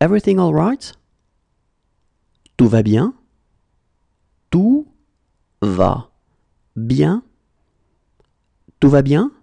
Everything all right ?»« Tout va bien? Tout va bien? Tout va bien?